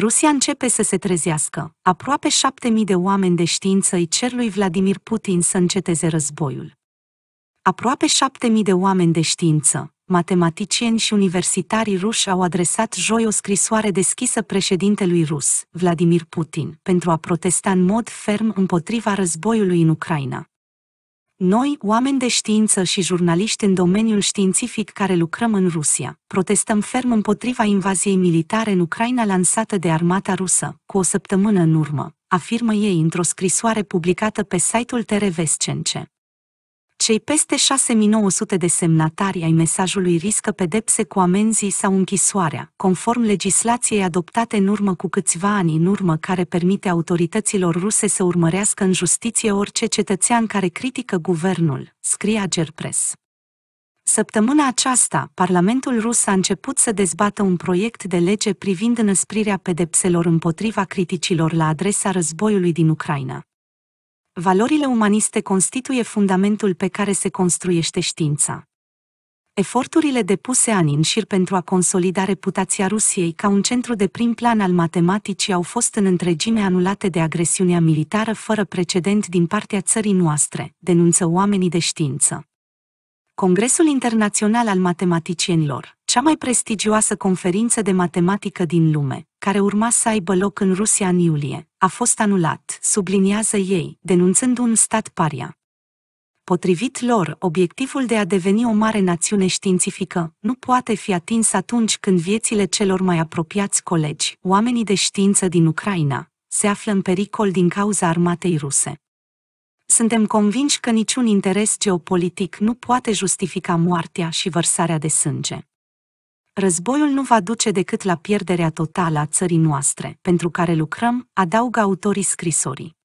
Rusia începe să se trezească. Aproape șapte mii de oameni de știință îi cer lui Vladimir Putin să înceteze războiul. Aproape șapte mii de oameni de știință, matematicieni și universitarii ruși au adresat joi o scrisoare deschisă președintelui rus, Vladimir Putin, pentru a protesta în mod ferm împotriva războiului în Ucraina. Noi, oameni de știință și jurnaliști în domeniul științific care lucrăm în Rusia, protestăm ferm împotriva invaziei militare în Ucraina lansată de armata rusă, cu o săptămână în urmă, afirmă ei într-o scrisoare publicată pe site-ul Terevescence. Cei peste 6900 de semnatari ai mesajului riscă pedepse cu amenzii sau închisoarea, conform legislației adoptate în urmă cu câțiva ani în urmă care permite autorităților ruse să urmărească în justiție orice cetățean care critică guvernul, scrie Agerpres. Săptămâna aceasta, Parlamentul rus a început să dezbată un proiect de lege privind înăsprirea pedepselor împotriva criticilor la adresa războiului din Ucraina. Valorile umaniste constituie fundamentul pe care se construiește știința. Eforturile depuse ani în șir pentru a consolida reputația Rusiei ca un centru de prim plan al matematicii au fost în întregime anulate de agresiunea militară fără precedent din partea țării noastre, denunță oamenii de știință. Congresul Internațional al Matematicienilor, cea mai prestigioasă conferință de matematică din lume, care urma să aibă loc în Rusia în iulie, a fost anulat, subliniază ei, denunțând un stat paria. Potrivit lor, obiectivul de a deveni o mare națiune științifică nu poate fi atins atunci când viețile celor mai apropiați colegi, oamenii de știință din Ucraina, se află în pericol din cauza armatei ruse. Suntem convinși că niciun interes geopolitic nu poate justifica moartea și vărsarea de sânge. Războiul nu va duce decât la pierderea totală a țării noastre, pentru care lucrăm, adaugă autorii scrisorii.